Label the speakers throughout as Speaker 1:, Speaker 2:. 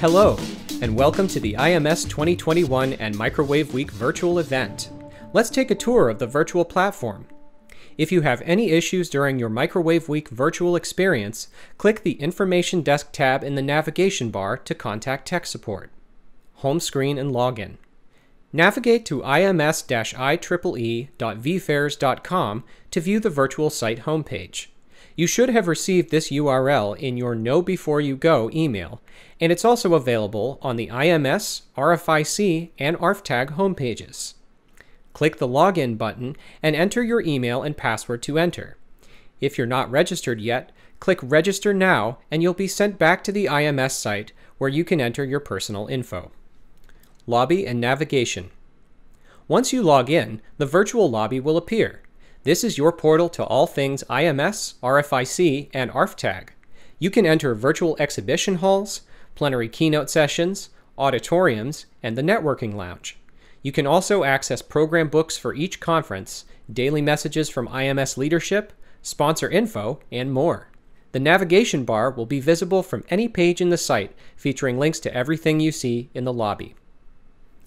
Speaker 1: Hello, and welcome to the IMS 2021 and Microwave Week virtual event. Let's take a tour of the virtual platform. If you have any issues during your Microwave Week virtual experience, click the Information Desk tab in the navigation bar to contact tech support. Home screen and login. Navigate to ims-ieee.vfairs.com to view the virtual site homepage. You should have received this URL in your Know Before You Go email, and it's also available on the IMS, RFIC, and ARFTAG homepages. Click the Login button and enter your email and password to enter. If you're not registered yet, click Register Now and you'll be sent back to the IMS site where you can enter your personal info. Lobby and Navigation Once you log in, the virtual lobby will appear. This is your portal to all things IMS, RFIC, and ARFTAG. You can enter virtual exhibition halls, plenary keynote sessions, auditoriums, and the networking lounge. You can also access program books for each conference, daily messages from IMS leadership, sponsor info, and more. The navigation bar will be visible from any page in the site, featuring links to everything you see in the lobby.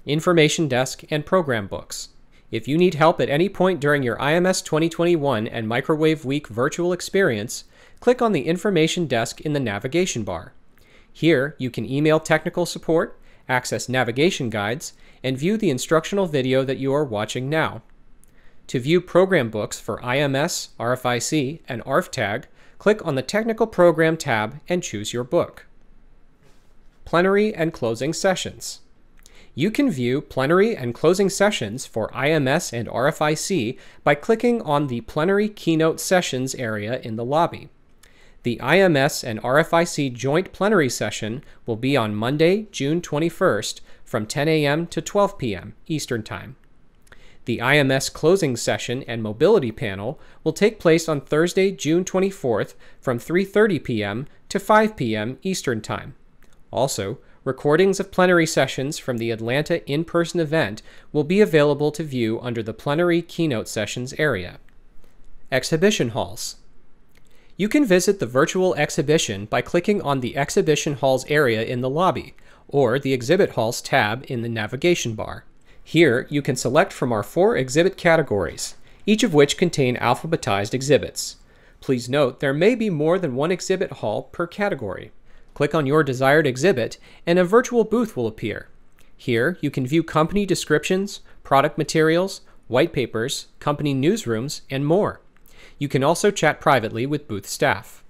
Speaker 1: Information Desk and Program Books. If you need help at any point during your IMS 2021 and Microwave Week virtual experience, click on the information desk in the navigation bar. Here, you can email technical support, access navigation guides, and view the instructional video that you are watching now. To view program books for IMS, RFIC, and ARF Tag, click on the Technical Program tab and choose your book. Plenary and Closing Sessions you can view plenary and closing sessions for IMS and RFIC by clicking on the Plenary Keynote Sessions area in the lobby. The IMS and RFIC joint plenary session will be on Monday, June 21st from 10 a.m. to 12 p.m. Eastern Time. The IMS closing session and mobility panel will take place on Thursday, June 24th from 3:30 p.m. to 5 p.m. Eastern Time. Also, Recordings of plenary sessions from the Atlanta in person event will be available to view under the Plenary Keynote Sessions area. Exhibition Halls You can visit the virtual exhibition by clicking on the Exhibition Halls area in the lobby, or the Exhibit Halls tab in the navigation bar. Here, you can select from our four exhibit categories, each of which contain alphabetized exhibits. Please note there may be more than one exhibit hall per category. Click on your desired exhibit, and a virtual booth will appear. Here, you can view company descriptions, product materials, white papers, company newsrooms, and more. You can also chat privately with booth staff.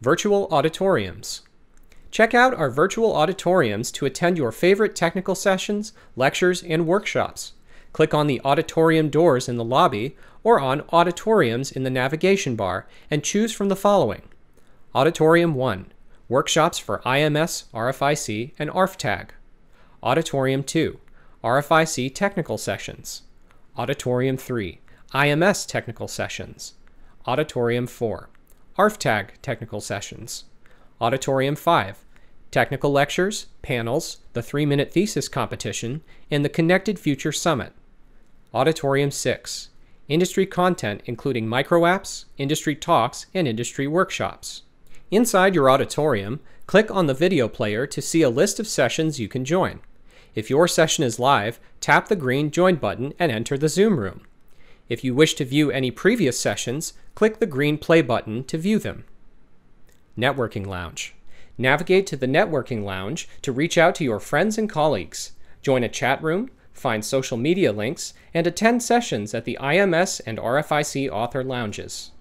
Speaker 1: Virtual Auditoriums Check out our virtual auditoriums to attend your favorite technical sessions, lectures, and workshops. Click on the auditorium doors in the lobby or on Auditoriums in the navigation bar and choose from the following Auditorium 1 workshops for IMS, RFIC, and ARFTAG. Auditorium 2, RFIC technical sessions. Auditorium 3, IMS technical sessions. Auditorium 4, ARFTAG technical sessions. Auditorium 5, technical lectures, panels, the three minute thesis competition, and the Connected Future Summit. Auditorium 6, industry content including micro apps, industry talks, and industry workshops. Inside your auditorium, click on the video player to see a list of sessions you can join. If your session is live, tap the green Join button and enter the Zoom room. If you wish to view any previous sessions, click the green Play button to view them. Networking Lounge. Navigate to the Networking Lounge to reach out to your friends and colleagues. Join a chat room, find social media links, and attend sessions at the IMS and RFIC author lounges.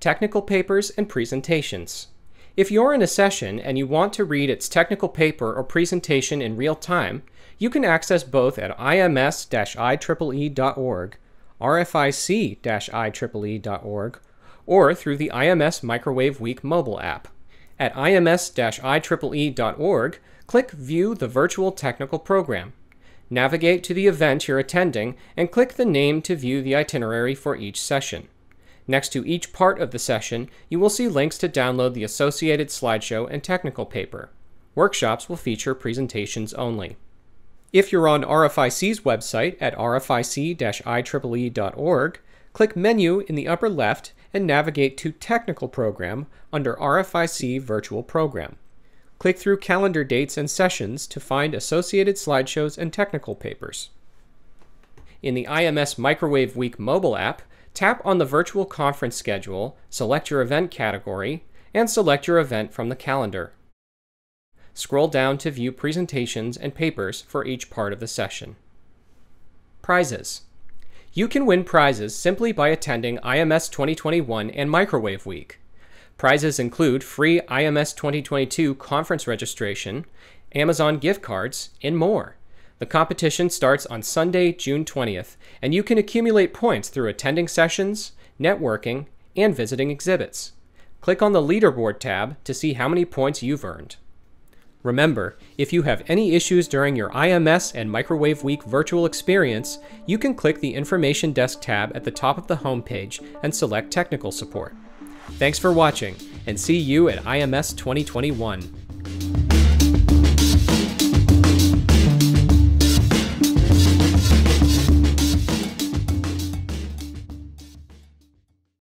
Speaker 1: Technical papers and presentations. If you're in a session and you want to read its technical paper or presentation in real time, you can access both at ims-ieee.org, rfic-ieee.org, or through the IMS Microwave Week mobile app. At ims-ieee.org, click View the Virtual Technical Program. Navigate to the event you're attending and click the name to view the itinerary for each session. Next to each part of the session, you will see links to download the associated slideshow and technical paper. Workshops will feature presentations only. If you're on RFIC's website at rfic-ieee.org, click Menu in the upper left and navigate to Technical Program under RFIC Virtual Program. Click through Calendar Dates and Sessions to find associated slideshows and technical papers. In the IMS Microwave Week mobile app, Tap on the virtual conference schedule, select your event category, and select your event from the calendar. Scroll down to view presentations and papers for each part of the session. Prizes. You can win prizes simply by attending IMS 2021 and Microwave Week. Prizes include free IMS 2022 conference registration, Amazon gift cards, and more. The competition starts on Sunday, June 20th, and you can accumulate points through attending sessions, networking, and visiting exhibits. Click on the Leaderboard tab to see how many points you've earned. Remember, if you have any issues during your IMS and Microwave Week virtual experience, you can click the Information Desk tab at the top of the homepage and select Technical Support. Thanks for watching, and see you at IMS 2021.